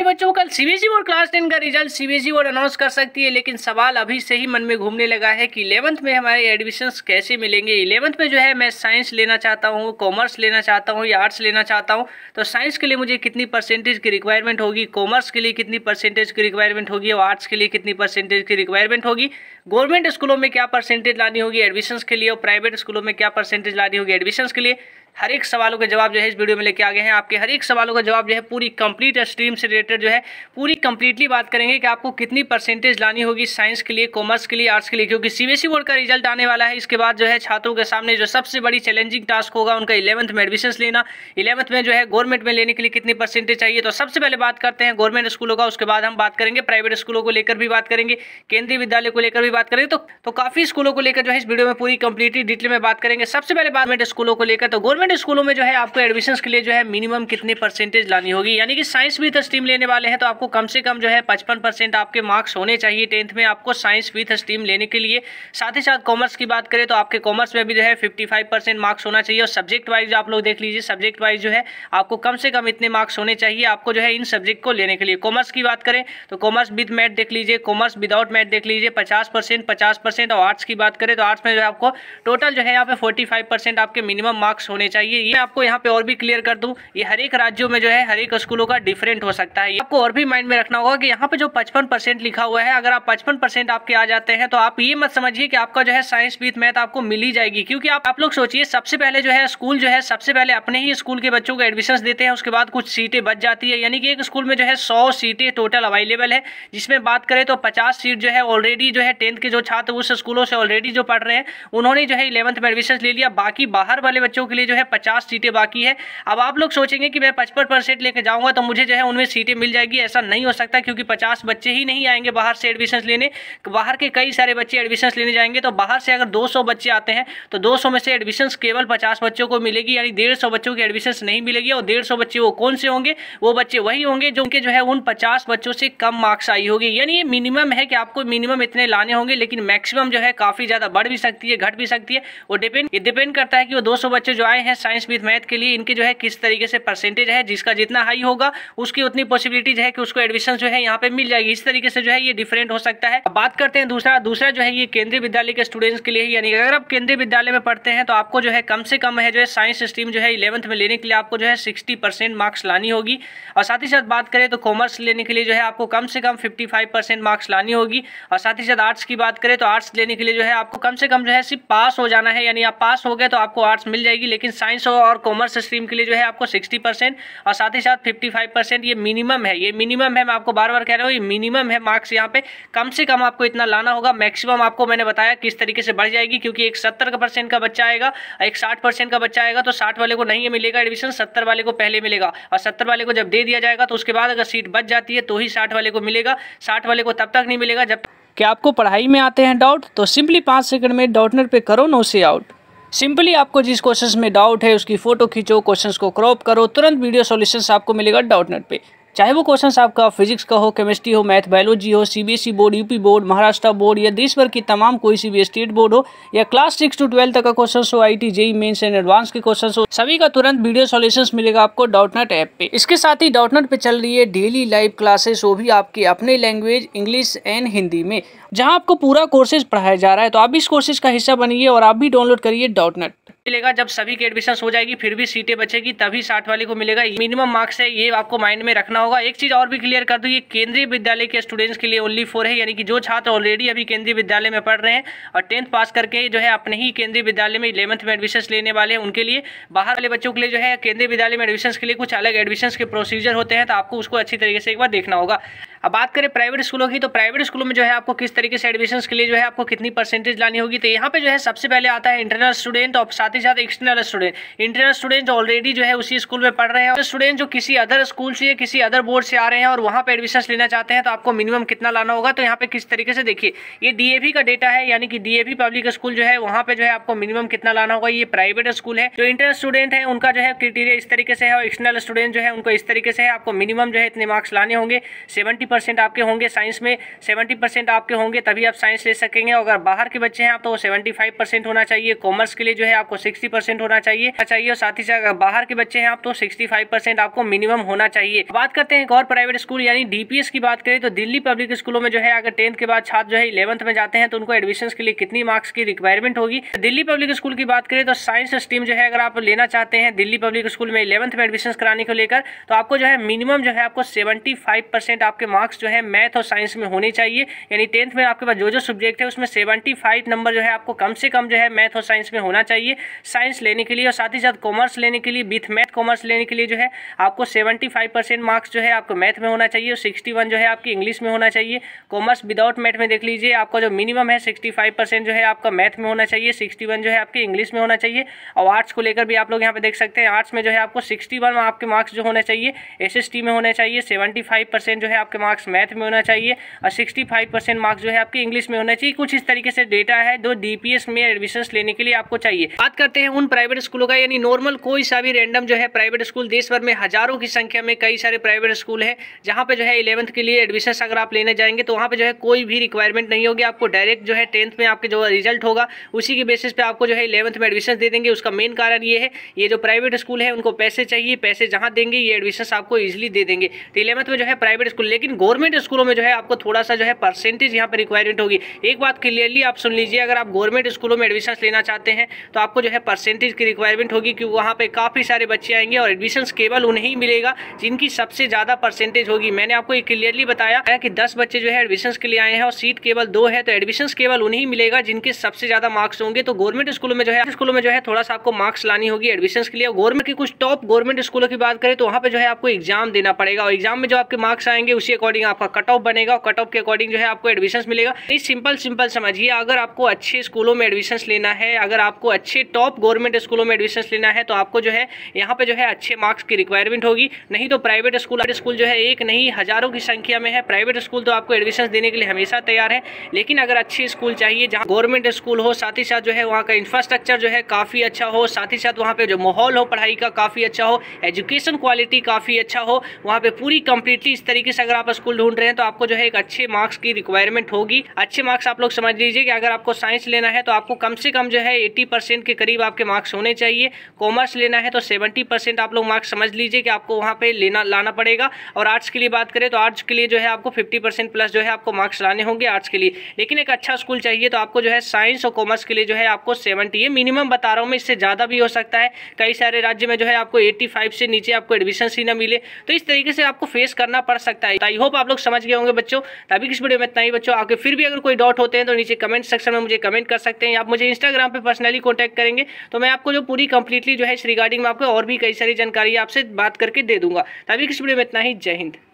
नहीं बच्चों कल सीबीएसई बोर्ड क्लास टेन का रिजल्ट सीबीएसई बोर्ड अनाउंस कर सकती है लेकिन सवाल अभी से ही मन में घूमने लगा है कि इलेवंथ में हमारे एडमिशन कैसे मिलेंगे इलेवंथ में जो है मैं साइंस लेना चाहता हूँ कॉमर्स लेना चाहता हूँ या आर्ट्स लेना चाहता हूँ तो साइंस के लिए मुझे कितनी परसेंटेज की रिक्वायरमेंट होगी कॉमर्स के लिए कितनी परसेंटेज की रिक्वायरमेंट होगी और आर्ट्स के लिए कितनी परसेंटेज की रिक्वायरमेंट होगी गवर्नमेंट स्कूलों में क्या परसेंटेज लानी होगी एडमिशन के लिए और प्राइवेट स्कूलों में क्या परसेंटेज लानी होगी एडमिशन के लिए हर एक सवालों के जवाब जो है इस वीडियो में लेके आ गए हैं आपके हर एक सवालों का जवाब जो है पूरी कंप्लीट स्ट्रीम से रिलेटेड जो है पूरी कंप्लीटली बात करेंगे कि आपको कितनी परसेंटेज लानी होगी साइंस के लिए कॉमर्स के लिए आर्ट्स के लिए क्योंकि सीबीएसई बोर्ड e का रिजल्ट आने वाला है इसके बाद जो है छात्रों के सामने जो सबसे बड़ी चैलेंजिंग टास्क होगा उनका इलेवंथ में एडमिशन लेना इलेवंथ में जो है गवर्नमेंट में लेने के लिए कितनी परसेंटेज चाहिए तो सबसे पहले बात करते हैं गवर्नमेंट स्कूलों का उसके बाद हम बात करेंगे प्राइवेट स्कूलों को लेकर भी बात करेंगे केंद्रीय विद्यालय को लेकर भी बात करेंगे तो, तो काफी स्कूलों को लेकर जो है इस वीडियो में पूरी कंप्लीटली डिटेल में बात करेंगे सबसे पहले गवर्नमेंट स्कूलों को लेकर तो गवर्नमेंट गवर्नमेंट स्कूलों में जो है आपको एडमिशन के लिए जो है मिनिमम कितनी परसेंटेज लानी होगी यानी कि साइंस विथ स्ट्रीम लेने वाले हैं तो आपको कम से कम जो है पचपन परसेंट आपके मार्क्स होने चाहिए टेंथ में आपको साइंस विथ स्ट्रीम लेने के लिए साथ ही साथ कॉमर्स की बात करें तो आपके कॉमर्स में भी जो है फिफ्टी फाइव परसेंट मार्क्स होना चाहिए और सब्जेक्ट वाइज आप लोग देख लीजिए सब्जेक्ट वाइज जो है आपको कम से कम इतने मार्क्स होने चाहिए आपको जो है इन सब्जेक्ट को लेने के लिए कॉमर्स की बात करें तो कॉमर्स विद मैथ देख लीजिए कॉमर्स विदाउट मैथ देख लीजिए पचास परसेंट पचास परसेंट और आर्ट्स की बात करें तो आर्ट्स में जो है आपको टोटल जो है यहाँ पे फोर्टी फाइव परसेंट आपके मिनिमम मार्क्स होने चाहिए ये आपको यहाँ पे और भी क्लियर कर दूँ ये हर एक राज्यों में जो है हर एक स्कूलों का डिफरेंट हो सकता है आपको और भी माइंड में रखना होगा कि यहाँ पे जो पचपन परसेंट लिखा हुआ है अगर आप पचपन परसेंट आपके आ जाते हैं तो आप ये मत समझिए कि आपका जो है साइंस विथ मैथ आपको मिल ही जाएगी क्योंकि आप आप लोग सोचिए सबसे पहले जो है स्कूल जो है सबसे पहले अपने ही स्कूल के बच्चों को एडमिशन देते हैं उसके बाद कुछ सीटें बच जाती है यानी कि एक स्कूल में जो है सौ सीटें टोटल अवेलेबल है जिसमें बात करें तो पचास सीट जो है ऑलरेडी जो है टेंथ के जो छात्र उस स्कूलों से ऑलरेडी जो पढ़ रहे हैं उन्होंने जो है इलेवंथ में एडमिशन ले लिया बाकी बाहर वाले बच्चों के लिए जो है पचास सीटें बाकी है अब आप लोग सोचेंगे कि मैं पचपन परसेंट लेकर जाऊँगा तो मुझे जो है उनमें सीटें मिल जाएगी ऐसा नहीं हो सकता क्योंकि पचास बच्चे ही नहीं आएंगे बाहर से एडमिशन लेने बाहर के कई सारे बच्चे एडमिशन लेने जाएंगे तो बाहर से अगर दो बच्चे आते हैं तो दो में से एडमिशन केवल पचास बच्चों को मिलेगी यानी डेढ़ बच्चों की एडमिशन नहीं मिलेगी और डेढ़ बच्चे वो कौन से होंगे वो बच्चे वही होंगे जो उनके जो है उन पचास बच्चों से कम मार्क्स आई होगी यानी ये मिनिमम है कि आपको मिनिमम इतने लाने होंगे लेकिन मैक्सिमम जो है काफ़ी ज़्यादा बढ़ भी सकती है घट भी सकती है वो डिपेंड डिपेंड करता है कि वो 200 बच्चे जो आए हैं हैं साइंस विद मैथ के लिए इनके जो है किस तरीके से परसेंटेज है जिसका जितना हाई होगा उसकी उतनी पॉसिबिलिटीज है कि उसको एडमिशन जो है यहाँ पे मिल जाएगी इस तरीके से जो है ये डिफरेंट हो सकता है बात करते हैं दूसरा दूसरा जो है ये केंद्रीय विद्यालय के स्टूडेंट्स के लिए यानी अगर आप केंद्रीय विद्यालय में पढ़ते हैं तो आपको जो है कम से कम है जो है साइंस स्ट्रीम जो है इलेवंथ में लेने के लिए आपको जो है सिक्सटी मार्क्स लानी होगी और साथ ही साथ बात करें तो कॉमर्स लेने के लिए जो है आपको कम से कम फिफ्टी मार्क्स लानी होगी और साथ ही साथ आर्ट्स की बात करें तो आर्ट्स लेने के लिए जो है आपको कम से कम जो है सिर्फ पास हो जाना है यानी आप पास हो गए तो आपको आर्ट्स मिल जाएगी लेकिन साइंस और कॉमर्स स्ट्रीम के लिए जो है आपको सिक्सटी परसेंट और साथ ही साथ फिफ्टी फाइव परसेंट ये मिनिमम है ये मिनिमम है मैं आपको बार बार कह रहा हूँ ये मिनिमम है मार्क्स यहाँ पे कम से कम आपको इतना लाना होगा मैक्सिमम आपको मैंने बताया किस तरीके से बढ़ जाएगी क्योंकि एक सत्तर परसेंट का बच्चा आएगा एक साठ परसेंट का बच्चा आएगा तो साठ वाले को नहीं मिलेगा एडमिशन सत्तर वाले को पहले मिलेगा और सत्तर वाले को जब दे दिया जाएगा तो उसके बाद अगर सीट बच जाती है तो ही साठ वाले को मिलेगा साठ वाले को तब तक नहीं मिलेगा जब क्या आपको पढ़ाई में आते हैं डाउट तो सिंपली पाँच सेकंड में डाउटनर पे करो नो से आउट सिंपली आपको जिस क्वेश्चन में डाउट है उसकी फ़ोटो खींचो क्वेश्चन को क्रॉप करो तुरंत वीडियो सोल्यूशन आपको मिलेगा डाउट नेट पर चाहे वो क्वेश्चन आपका फिजिक्स का हो केमिस्ट्री हो मैथ बायोलॉजी हो CBSE e board UP e board Maharashtra board या देश भर की तमाम कोई सी भी e स्टेट बोर्ड हो या क्लास सिक्स टू ट्वेल्थ तक का क्वेश्चन हो I T JEE mains and advance के क्वेश्चन हो सभी का तुरंत वीडियो सोल्यूशन मिलेगा आपको डॉटनेट ऐप पे इसके साथ ही डॉटनेट पे चल रही है डेली लाइव क्लासेस वो भी आपके अपने लैंग्वेज इंग्लिश एंड हिंदी में जहाँ आपको पूरा कोर्सेज पढ़ाया जा रहा है तो आप इस कोर्सेज का हिस्सा बनिए और आप भी डाउनलोड करिए डॉटनेट मिलेगा जब सभी की एडमिशन हो जाएगी फिर भी सीटें बचेगी तभी साठ वाले को मिलेगा मिनिमम मार्क्स है ये आपको माइंड में रखना होगा एक चीज और भी क्लियर कर दू ये केंद्रीय विद्यालय के स्टूडेंट्स के लिए ओनली फोर है यानी कि जो छात्र ऑलरेडी अभी केंद्रीय विद्यालय में पढ़ रहे हैं और टेंथ पास करके जो है अपने ही केंद्रीय विद्यालय में इलेवंथ में एडमिशन लेने वाले हैं उनके लिए बाहर वाले बच्चों के लिए जो है केंद्रीय विद्यालय में एडमिशन के लिए कुछ अलग एडमिशन के प्रोसीजर होते हैं तो आपको उसको अच्छी तरीके से एक बार देखना होगा अब बात करें प्राइवेट स्कूलों की तो प्राइवेट स्कूलों में जो है आपको किस तरीके से एडमिशन के लिए जो है आपको कितनी परसेंटेज लानी होगी तो यहाँ पे जो है सबसे पहले आता है इंटरनल स्टूडेंट और साथ ही साथ एक्सटर्नल स्टूडेंट इंटरनल स्टूडेंट जो ऑलरेडी जो है उसी स्कूल में पढ़ रहे हैं स्टूडेंट जो किसी अदर स्कूल से किसी अदर बोर्ड से आ रहे हैं और वहाँ पर एडमिशन लेना चाहते हैं तो आपको मिनिमम कितना लाना होगा तो यहाँ पे किस तरीके से देखिए ये डी का डेटा है यानी कि डी पब्लिक स्कूल जो है वहाँ पे जो है आपको मिनिमम कितना लाना होगा ये प्राइवेट स्कूल है जो इंटरनल स्टूडेंट है उनका जो है क्रिटेरिया इस तरीके से है और एक्सटर्नल स्टूडेंट जो है उनको इस तरीके से है आपको मिनिमम जो है इतने मार्क्स लाने होंगे सेवेंटी परसेंट आपके होंगे साइंस में सेवेंटी परसेंट आपके होंगे तभी आप साइंस ले सकेंगे अगर बाहर के बच्चे हैं आप तो सेवेंटी फाइव परसेंट होना चाहिए कॉमर्स के लिए जो है आपको सिक्सटी परसेंट होना चाहिए चाहिए और साथ ही साथ बाहर के बच्चे हैं आप तो सिक्सटी फाइव परसेंट आपको मिनिमम होना चाहिए बात करते हैं एक और प्राइवेट स्कूल यानी डीपीएस की बात करें तो दिल्ली पब्लिक स्कूलों में जो है अगर टेंथ के बाद छात्र जो है इलेवंथ में जाते हैं तो उनको एडमिशन के लिए कितनी मार्क्स की रिक्वायरमेंट होगी दिल्ली पब्लिक स्कूल की बात करें तो साइंस स्ट्रीम जो है अगर आप लेना चाहते हैं दिल्ली पब्लिक स्कूल में इलेवंथ में एडमिशन कराने को लेकर तो आपको जो है मिनिमम जो है आपको सेवेंटी आपके मार्क्स मार्क्स जो है मैथ और साइंस में होने चाहिए यानी टेंथ में आपके पास जो जो सब्जेक्ट है उसमें सेवेंटी फाइव नंबर जो है आपको कम से कम जो है मैथ और साइंस में होना चाहिए साइंस लेने के लिए और साथ ही साथ कॉमर्स लेने के लिए विथ मैथ कॉमर्स लेने के लिए जो है आपको सेवेंटी फाइव परसेंट मार्क्स जो है आपको मैथ में होना चाहिए और सिक्सटी वन जो है आपकी इंग्लिश में होना चाहिए कॉमर्स विदाउट मैथ में देख लीजिए आपका जो मिनिमम है सिक्सटी फाइव परसेंट जो है आपका मैथ में होना चाहिए सिक्सटी वन जो है आपके इंग्लिश में होना चाहिए और आर्ट्स को लेकर भी आप लोग यहाँ पे देख सकते हैं आर्ट्स में जो है आपको सिक्सटी वन आपके मार्क्स जो होना चाहिए एस में होना चाहिए सेवेंटी फाइव परसेंट जो है आपके मार्क्स मार्क्स मैथ में होना चाहिए और सिक्सटी फाइव परसेंट मार्क्स जो है आपके इंग्लिश में होना चाहिए कुछ इस तरीके से डेटा है जो डीपीएस में एडमिशन लेने के लिए आपको चाहिए बात करते हैं उन प्राइवेट स्कूलों का यानी नॉर्मल कोई सा भी रैंडम जो है प्राइवेट स्कूल देश भर में हजारों की संख्या में कई सारे प्राइवेट स्कूल है जहाँ पे जो है इलेवंथ के लिए एडमिशन अगर आप लेने जाएंगे तो वहाँ पे जो है कोई भी रिक्वायरमेंट नहीं होगी आपको डायरेक्ट जो है टेंथ में आपके जो रिजल्ट होगा उसी के बेसिस पे आपको जो है इलेवंथ में एडमिशन दे देंगे उसका मेन कारण ये है ये जो प्राइवेट स्कूल है उनको पैसे चाहिए पैसे जहाँ देंगे ये एडमिशन आपको इजिली दे देंगे तो इलेवंथ में जो है प्राइवेट स्कूल लेकिन गवर्नमेंट स्कूलों में जो है आपको थोड़ा सा जो है परसेंटेज यहाँ पर रिक्वायरमेंट होगी एक बात क्लियरली आप सुन लीजिए अगर आप गवर्नमेंट स्कूलों में एडमिशन लेना चाहते हैं तो आपको जो है परसेंटेज की रिक्वायरमेंट होगी क्योंकि वहाँ पर काफ़ी सारे बच्चे आएंगे और एडमिशन केवल उन्हें मिलेगा जिनकी सबसे ज़्यादा परसेंटेज होगी मैंने आपको ये क्लियरली बताया है कि दस बच्चे जो है एडमिशन के लिए आए हैं और सीट केवल दो है तो एडमिशन केवल उन्हें मिलेगा जिनके सबसे ज़्यादा मार्क्स होंगे तो गवर्नमेंट स्कूलों में जो है स्कूलों में जो है थोड़ा सा आपको मार्क्स लानी होगी एडमिशन के लिए गवर्नमेंट की कुछ टॉप गवर्नमेंट स्कूलों की बात करें तो वहाँ पर जो है आपको एग्जाम देना पड़ेगा और एग्जाम में जो आपके मार्क्स आएंगे उसी अकॉर्डिंग अकॉर्डिंग आपका कट ऑफ बनेगा और कट ऑफ के अकॉर्डिंग जो है आपको एडमिशन मिलेगा सिंपल सिंपल समझिए अगर आपको अच्छे स्कूलों में एडमिशन लेना है अगर आपको अच्छे टॉप गवर्नमेंट स्कूलों में एडमिशन लेना है तो आपको जो है यहाँ पे जो है अच्छे मार्क्स की रिक्वायरमेंट होगी नहीं तो प्राइवेट स्कूल स्कूल जो है एक नहीं हज़ारों की संख्या में है प्राइवेट स्कूल तो आपको एडमिशन देने के लिए हमेशा तैयार है लेकिन अगर अच्छे स्कूल चाहिए जहाँ गवर्नमेंट स्कूल हो साथ ही साथ जो है वहाँ का इंफ्रास्ट्रक्चर जो है काफ़ी अच्छा हो साथ ही साथ वहाँ पे जो माहौल हो पढ़ाई का काफ़ी अच्छा हो एजुकेशन क्वालिटी काफ़ी अच्छा हो वहाँ पे पूरी कंप्लीटली इस तरीके से अगर आप स्कूल ढूंढ रहे हैं तो आपको जो है एक अच्छे मार्क्स की रिक्वायरमेंट होगी अच्छे मार्क्स आप लोग समझ लीजिए कि अगर आपको साइंस लेना है तो आपको कम से कम जो है एट्टी परसेंट के करीब आपके मार्क्स होने चाहिए कॉमर्स लेना है तो सेवेंटी परसेंट आप लोग मार्क्स समझ लीजिए कि आपको वहाँ पर लेना लाना पड़ेगा और आर्ट्स के लिए बात करें तो आर्ट्स के लिए जो है आपको फिफ्टी परसेंट प्लस जो है आपको मार्क्स लाने होंगे आर्ट्स के लिए लेकिन एक अच्छा स्कूल चाहिए तो आपको जो है साइंस और कॉमर्स के लिए जो है आपको सेवेंटी है मिनिमम बता रहा हूँ मैं इससे ज़्यादा भी हो सकता है कई सारे राज्य में जो है आपको एट्टी से नीचे आपको एडमिशन ही ना मिले तो इस तरीके से आपको फेस करना पड़ सकता है आई हो होप आप लोग समझ गए होंगे बच्चों तभी किस वीडियो में इतना ही बच्चों आपके फिर भी अगर कोई डाउट होते हैं तो नीचे कमेंट सेक्शन में मुझे कमेंट कर सकते हैं आप मुझे इंस्टाग्राम पर पर्सनली कॉन्टैक्ट करेंगे तो मैं आपको जो पूरी कंप्लीटली जो है इस रिगार्डिंग में आपको और भी कई सारी जानकारी आपसे बात करके दे दूंगा तभी किस वीडियो में इतना ही जय हिंद